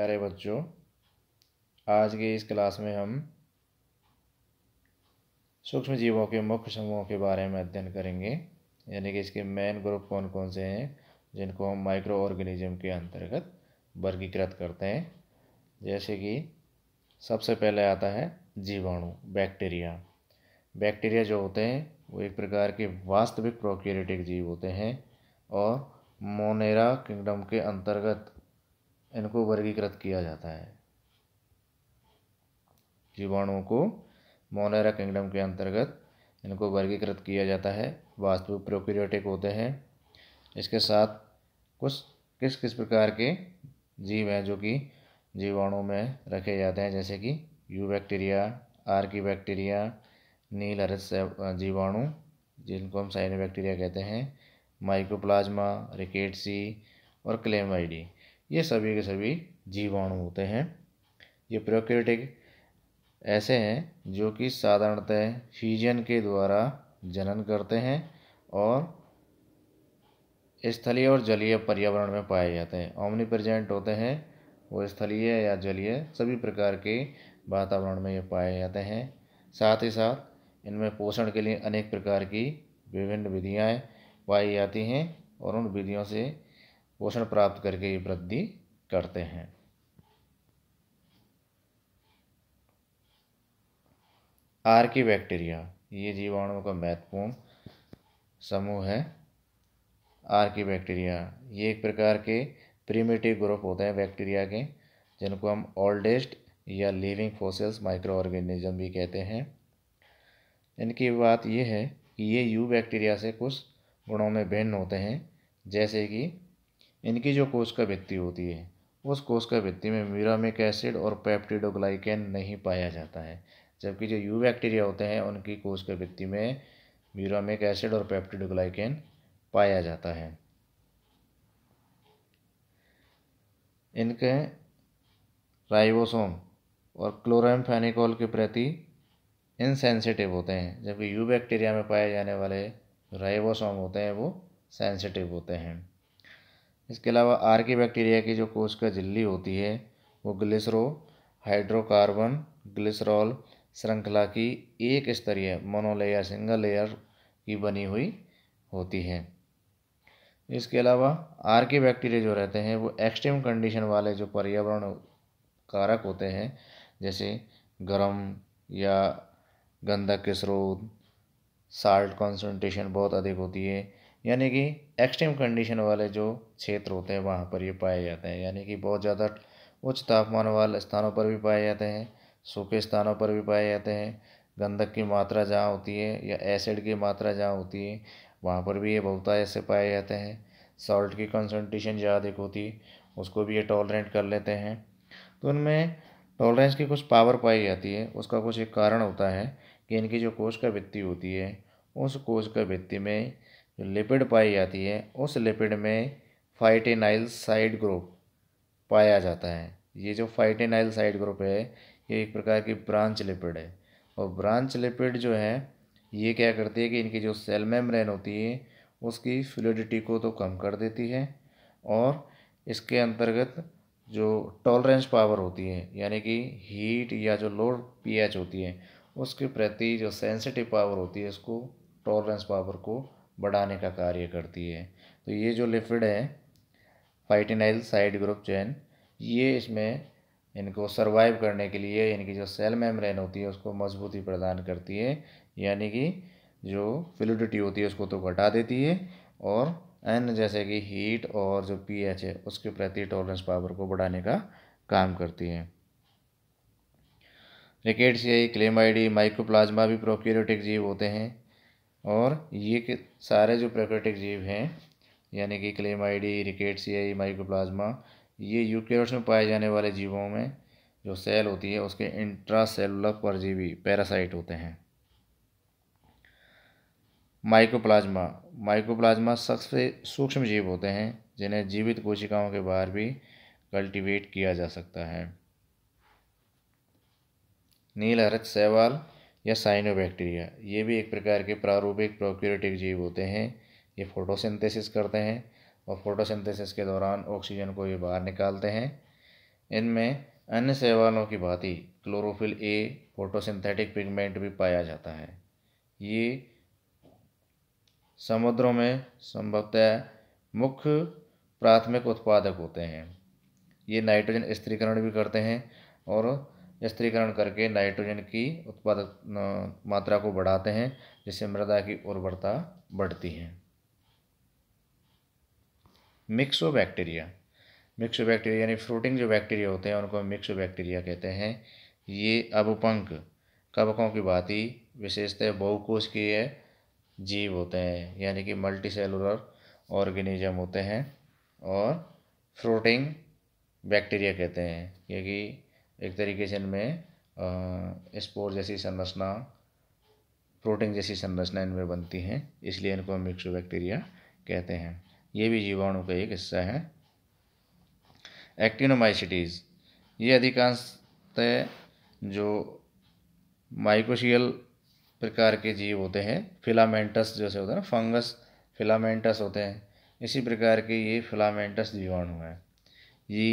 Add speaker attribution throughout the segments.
Speaker 1: अरे बच्चों आज के इस क्लास में हम सूक्ष्म जीवों के मुख्य समूहों के बारे में अध्ययन करेंगे यानी कि इसके मेन ग्रुप कौन कौन से हैं जिनको हम माइक्रो ऑर्गेनिज्म के अंतर्गत वर्गीकृत करते हैं जैसे कि सबसे पहले आता है जीवाणु बैक्टीरिया बैक्टीरिया जो होते हैं वो एक प्रकार के वास्तविक प्रोक्यूरेटिक जीव होते हैं और मोनेरा किंगडम के अंतर्गत इनको वर्गीकृत किया जाता है जीवाणुओं को मोनेरा किंगडम के अंतर्गत इनको वर्गीकृत किया जाता है वास्तविक प्रोक्रियोटिक होते हैं इसके साथ कुछ किस किस प्रकार के जीव हैं जो कि जीवाणुओं में रखे जाते हैं जैसे कि eubacteria archaebacteria नील हरित जीवाणु जिनको हम साइन बैक्टीरिया कहते हैं माइक्रोप्लाज्मा रिकेटसी और क्लेमाइडी ये सभी के सभी जीवाणु होते हैं ये प्रोक्योटिक ऐसे हैं जो कि साधारणतः फीजन के द्वारा जनन करते हैं और स्थलीय और जलीय पर्यावरण में पाए जाते हैं ओमनी प्रजेंट होते हैं वो स्थलीय या जलीय सभी प्रकार के वातावरण में ये पाए जाते हैं साथ ही साथ इनमें पोषण के लिए अनेक प्रकार की विभिन्न विधियाँ पाई जाती हैं और उन विधियों से पोषण प्राप्त करके ये वृद्धि करते हैं आर की बैक्टीरिया ये जीवाणुओं का महत्वपूर्ण समूह है आर की बैक्टीरिया ये एक प्रकार के प्रीमेटिव ग्रुप होते हैं बैक्टीरिया के जिनको हम ओल्डेस्ट या लिविंग फोसिल्स माइक्रो ऑर्गेनिज्म भी कहते हैं इनकी बात यह है कि ये यू बैक्टीरिया से कुछ गुणों में भिन्न होते हैं जैसे कि इनकी जो कोश का व्यक्ति होती है उस कोश का व्यक्ति में म्यूरामिक एसिड और पैप्टिडोग्लाइकेन नहीं पाया जाता है जबकि जो यू बैक्टीरिया होते हैं उनकी कोश का व्यक्ति में म्यूरामिक एसिड और पेप्टिडोग्लाइकैन पाया जाता है इनके राइबोसोम और क्लोराम क्लोरामफेनिकॉल के प्रति इनसेंसिटिव होते हैं जबकि यू बैक्टीरिया में पाए जाने वाले राइबोसोम होते हैं वो सेंसिटिव होते हैं इसके अलावा आर के बैक्टीरिया की जो कोश का झिल्ली होती है वो ग्लिसरो हाइड्रोकार्बन ग्लिसरॉल श्रृंखला की एक स्तरीय मोनोलेयर सिंगल लेयर की बनी हुई होती है इसके अलावा आर के बैक्टीरिया जो रहते हैं वो एक्सट्रीम कंडीशन वाले जो पर्यावरण कारक होते हैं जैसे गर्म या गंदा के स्रोत साल्ट कॉन्सेंट्रेशन बहुत अधिक होती है यानी कि एक्सट्रीम कंडीशन वाले जो क्षेत्र होते हैं वहाँ पर ये पाए जाते हैं यानी कि बहुत ज़्यादा उच्च तापमान वाले स्थानों पर भी पाए जाते हैं सूखे स्थानों पर भी पाए जाते हैं गंधक की मात्रा जहाँ होती है या एसिड की मात्रा जहाँ होती है वहाँ पर भी ये बहुतायत से पाए जाते हैं सॉल्ट की कंसनट्रेशन ज़्यादा अधिक होती है उसको भी ये टॉलरेंट कर लेते हैं तो उनमें टॉलरेंस की कुछ पावर पाई जाती है उसका कुछ एक कारण होता है कि इनकी जो कोश का भित्ति होती है उस कोश का भित्ति में जो लिपिड पाई जाती है उस लिपिड में फाइटेनाइल साइड ग्रुप पाया जाता है ये जो फाइटेनाइल साइड ग्रुप है ये एक प्रकार की ब्रांच लिपिड है और ब्रांच लिपिड जो है ये क्या करती है कि इनकी जो सेल मेम्ब्रेन होती है उसकी फ्लूडिटी को तो कम कर देती है और इसके अंतर्गत जो टॉलरेंस पावर होती है यानी कि हीट या जो लोड पीएच होती है उसके प्रति जो सेंसिटिव पावर होती है उसको टॉलरेंस पावर को बढ़ाने का कार्य करती है तो ये जो लिपिड है फाइटिनाइल साइड ग्रुप चैन ये इसमें इनको सर्वाइव करने के लिए इनकी जो सेल मेम्ब्रेन होती है उसको मजबूती प्रदान करती है यानी कि जो फ्लूडिटी होती है उसको तो घटा देती है और एन जैसे कि हीट और जो पीएच है उसके प्रति टॉलरेंस पावर को बढ़ाने का काम करती है रिकेट्स यही क्लेमाइडी माइक्रोप्लाज्मा भी प्रोक्यूरेटिक जीव होते हैं और ये के सारे जो प्रकृतिक जीव हैं यानी कि chlamydia rickettsiae mycoplasma ये यूकेट्स में पाए जाने वाले जीवों में जो सेल होती है उसके इंट्रासेलुलर परजीवी पैरासाइट होते हैं माइकोप्लाज्मा माइकोप्लाज्मा सबसे सूक्ष्म जीव होते हैं जिन्हें जीवित कोशिकाओं के बाहर भी कल्टीवेट किया जा सकता है नील हरत सहवाल या साइनोबैक्टीरिया ये भी एक प्रकार के प्रारूपिक प्रोक्यूरेटिक जीव होते हैं ये फोटोसिंथेसिस करते हैं और फोटोसिंथेसिस के दौरान ऑक्सीजन को ये बाहर निकालते हैं इनमें अन्य सेवालों की भांति क्लोरोफिल ए फोटोसिंथेटिक पिगमेंट भी पाया जाता है ये समुद्रों में संभवतः मुख्य प्राथमिक उत्पादक होते हैं ये नाइट्रोजन स्त्रीकरण भी करते हैं और स्त्रीकरण करके नाइट्रोजन की उत्पादक मात्रा को बढ़ाते हैं जिससे मृदा की उर्वरता बढ़ती है मिक्सो बैक्टीरिया मिक्सो बैक्टीरिया यानी फ्रूटिंग जो बैक्टीरिया होते हैं उनको मिक्सो बैक्टीरिया कहते हैं ये अबपंक कवकों की भांति विशेषतः बहुकोश के जीव होते हैं यानी कि मल्टी सेलुलर ऑर्गेनिज्म होते हैं और फ्रूटिंग बैक्टीरिया कहते हैं क्योंकि एक तरीके से इनमें स्पोर जैसी संरचना प्रोटीन जैसी संरचना इनमें बनती हैं इसलिए इनको हम मिक्सो बैक्टीरिया कहते हैं ये भी जीवाणु का एक हिस्सा है एक्टिनोमाइसिटीज़ ये अधिकांशतः जो माइकोशियल प्रकार के जीव होते हैं फिलामेंटस जैसे होता है ना फंगस फिलामेंटस होते हैं इसी प्रकार के ये फिलामेंटस जीवाणु हैं ये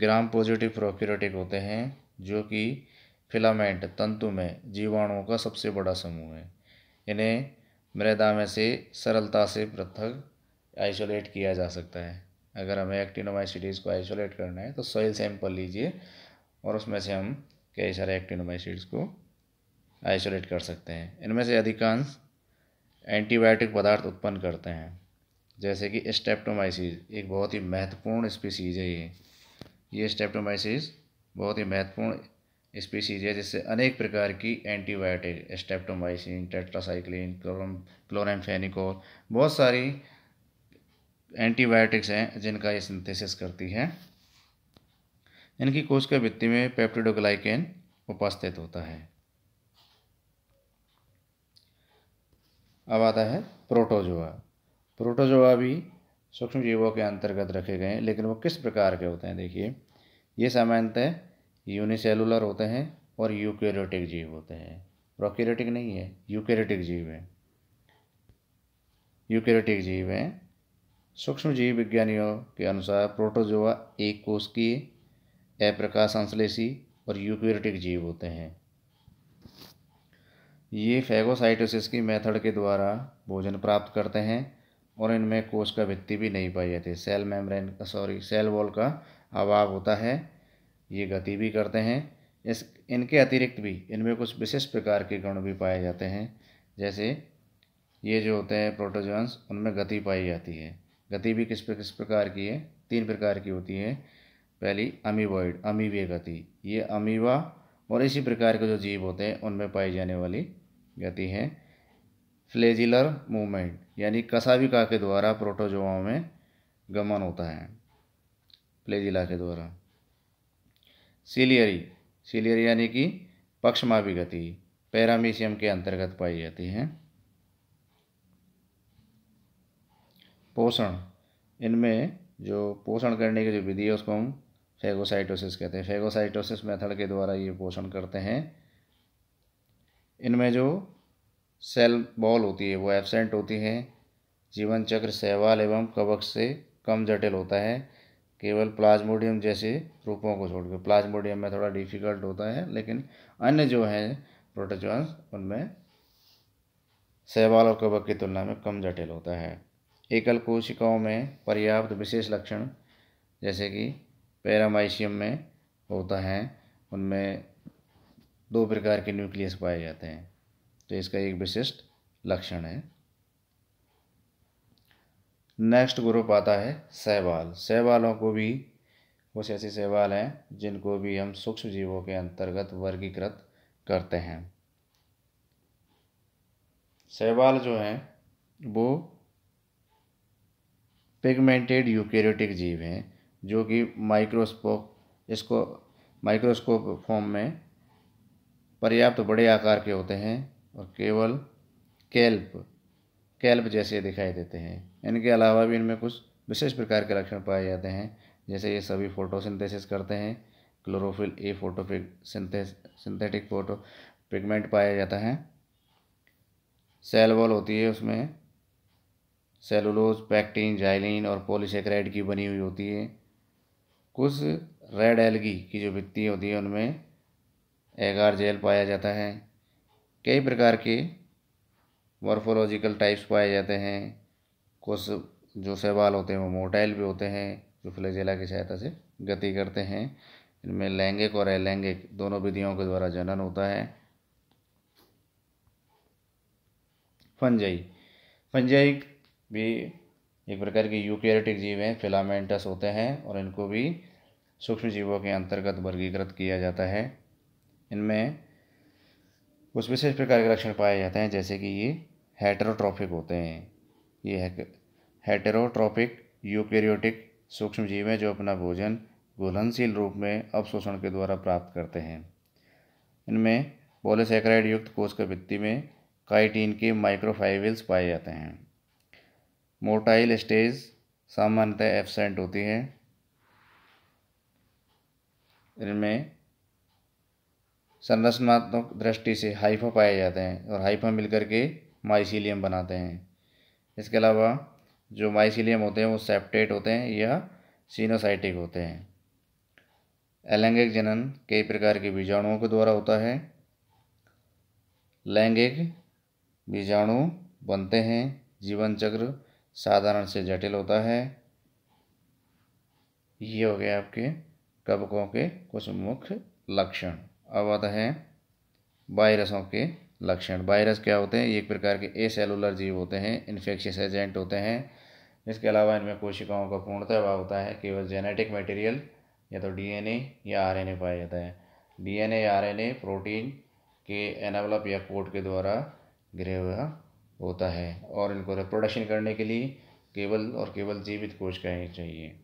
Speaker 1: ग्राम पॉजिटिव प्रोकैरियोटिक होते हैं जो कि फिलामेंट तंतु में जीवाणुओं का सबसे बड़ा समूह है इन्हें मृदा में से सरलता से पृथक आइसोलेट किया जा सकता है अगर हमें एक्टिनोमाइसिडीज़ को आइसोलेट करना है तो सॉइल सैंपल लीजिए और उसमें से हम कई सारे एक्टिनोमाइसिड्स को आइसोलेट कर सकते हैं इनमें से अधिकांश एंटीबायोटिक पदार्थ उत्पन्न करते हैं जैसे कि स्टेप्टोमाइसिस एक बहुत ही महत्वपूर्ण स्पीसीज है ये ये स्टेप्टोमाइसिस बहुत ही महत्वपूर्ण स्पीसीज है जिससे अनेक प्रकार की antibiotic streptomycin tetracycline chloram chloramphenicol बहुत सारी एंटीबायोटिक्स हैं जिनका ये सिंथेसिस करती है इनकी कोश के भित्ति में पेप्टिडोग्लाइकेन उपस्थित होता है अब आता है प्रोटोजोआ प्रोटोजोआ भी सूक्ष्म जीवों के अंतर्गत रखे गए हैं लेकिन वो किस प्रकार के होते हैं देखिए ये सामान्यतः यूनिसेलुलर होते हैं और यूकेरियोटिक जीव होते हैं प्रोकेरेटिक नहीं है यूकेरेटिक जीव है यूकेरेटिक जीव हैं सूक्ष्म जीव विज्ञानियों के अनुसार प्रोटोजोआ एक कोष की अप्रकाश संश्लेषी और यूक्योरेटिक जीव होते हैं ये फेगोसाइटोसिस की मेथड के द्वारा भोजन प्राप्त करते हैं और इनमें कोश का भित्ति भी नहीं पाई जाती सेल मेम्ब्रेन का सॉरी सेल वॉल का अभाव होता है ये गति भी करते हैं इस इनके अतिरिक्त भी इनमें कुछ विशेष प्रकार के गुण भी पाए जाते हैं जैसे ये जो होते हैं प्रोटोजोन्स उनमें गति पाई जाती है गति भी किस किस प्रकार की है तीन प्रकार की होती है पहली अमीबॉइड अमीबीय गति ये अमीवा और इसी प्रकार के जो जीव होते हैं उनमें पाई जाने वाली गति है फ्लेजिलर मूवमेंट यानी कसाविका के द्वारा प्रोटोजोआ में गमन होता है फ्लेजिला के द्वारा सीलियरी सीलियरी यानी कि पक्षमावी गति पैरामीशियम के अंतर्गत पाई जाती है पोषण इनमें जो पोषण करने की जो विधि है उसको हम फेगोसाइटोसिस कहते हैं फेगोसाइटोसिस मेथड के द्वारा ये पोषण करते हैं इनमें जो सेल बॉल होती है वो एबसेंट होती है जीवन चक्र सहवाल एवं कवक से कम जटिल होता है केवल प्लाज्मोडियम जैसे रूपों को छोड़कर प्लाज्मोडियम में थोड़ा डिफिकल्ट होता है लेकिन अन्य जो हैं प्रोटोजॉन्स उनमें सहवाल और कवक की तुलना में कम जटिल होता है एकल कोशिकाओं में पर्याप्त विशेष लक्षण जैसे कि पैरामाइशियम में होता है उनमें दो प्रकार के न्यूक्लियस पाए जाते हैं तो इसका एक विशिष्ट लक्षण है नेक्स्ट ग्रुप आता है सहवाल सहवालों को भी कुछ ऐसे सहवाल हैं जिनको भी हम सूक्ष्म जीवों के अंतर्गत वर्गीकृत करते हैं सहवाल जो हैं वो पिगमेंटेड यूकेरियोटिक जीव हैं जो कि माइक्रोस्कोप इसको माइक्रोस्कोप फॉर्म में पर्याप्त तो बड़े आकार के होते हैं और केवल कैल्प कैल्प जैसे दिखाई देते हैं इनके अलावा भी इनमें कुछ विशेष प्रकार के लक्षण पाए जाते हैं जैसे ये सभी फोटोसिंथेसिस करते हैं chlorophyll a photosynthetic photo pigment पाया जाता है सेल वॉल होती है उसमें सेलुलोज पैक्टीन जाइलिन और पोलिसक्राइड की बनी हुई होती है कुछ रेड एलगी की जो भित्ती होती है उनमें एगार जेल पाया जाता है कई प्रकार के मॉर्फोलॉजिकल टाइप्स पाए जाते हैं कुछ जो सवाल होते हैं वो मोटाइल भी होते हैं जो फ्लैजेला की सहायता से गति करते हैं इनमें लैंगिक और अलैंगिक दोनों विधियों के द्वारा जनन होता है फंजाई फंजाई भी एक प्रकार के यूकेरेटिक जीव हैं फिलामेंटस होते हैं और इनको भी सूक्ष्म जीवों के अंतर्गत वर्गीकृत किया जाता है इनमें कुछ विशेष प्रकार के लक्षण पाए जाते हैं जैसे कि ये हेटरोट्रॉफिक होते हैं ये हेटरोट्रॉफिक यूकेरियोटिक सूक्ष्म जीव है जो अपना भोजन घुलनशील रूप में अपशोषण के द्वारा प्राप्त करते हैं इनमें पोलिसक्राइड युक्त कोश भित्ति में काइटीन के माइक्रोफाइविल्स पाए जाते हैं मोटाइल स्टेज सामान्यतः एबसेंट होती है इनमें संरचनात्मक दृष्टि से हाइफा पाए जाते हैं और हाइफा मिलकर के माइसीलियम बनाते हैं इसके अलावा जो माइसीलियम होते हैं वो सेप्टेट होते हैं या सीनोसाइटिक होते हैं अलैंगिक जनन कई प्रकार के बीजाणुओं के द्वारा होता है लैंगिक बीजाणु बनते हैं जीवन चक्र साधारण से जटिल होता है ये हो गए आपके कवकों के कुछ मुख्य लक्षण अब आता है वायरसों के लक्षण वायरस क्या होते हैं एक प्रकार के ए जीव होते हैं इन्फेक्शियस एजेंट होते हैं इसके अलावा इनमें कोशिकाओं का पूर्णतः अभाव होता है केवल जेनेटिक मटेरियल या तो डीएनए या आरएनए पाया जाता है डीएनए या आरएनए प्रोटीन के एनावलप या कोट के द्वारा गृह हुआ होता है और इनको रिप्रोडक्शन करने के लिए केवल और केवल जीवित कोशिकाएँ चाहिए